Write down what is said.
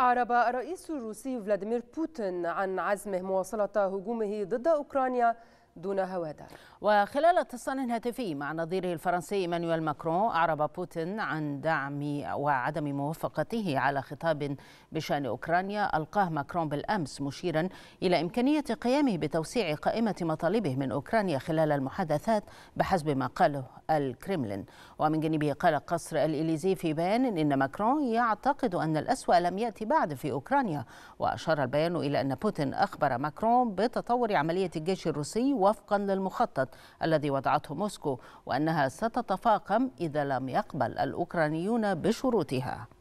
أعرب الرئيس الروسي فلاديمير بوتين عن عزمه مواصلة هجومه ضد أوكرانيا دون هوادة وخلال اتصال هاتفي مع نظيره الفرنسي مانويل ماكرون أعرب بوتين عن دعم وعدم موافقته على خطاب بشأن أوكرانيا ألقاه ماكرون بالأمس مشيرا إلى إمكانية قيامه بتوسيع قائمة مطالبه من أوكرانيا خلال المحادثات بحسب ما قاله الكرملين ومن جانبه قال قصر الإليزي في بيان إن ماكرون يعتقد أن الأسوأ لم يأتي بعد في أوكرانيا وأشار البيان إلى أن بوتين أخبر ماكرون بتطور عملية الجيش الروسي وفقا للمخطط الذي وضعته موسكو وأنها ستتفاقم إذا لم يقبل الأوكرانيون بشروطها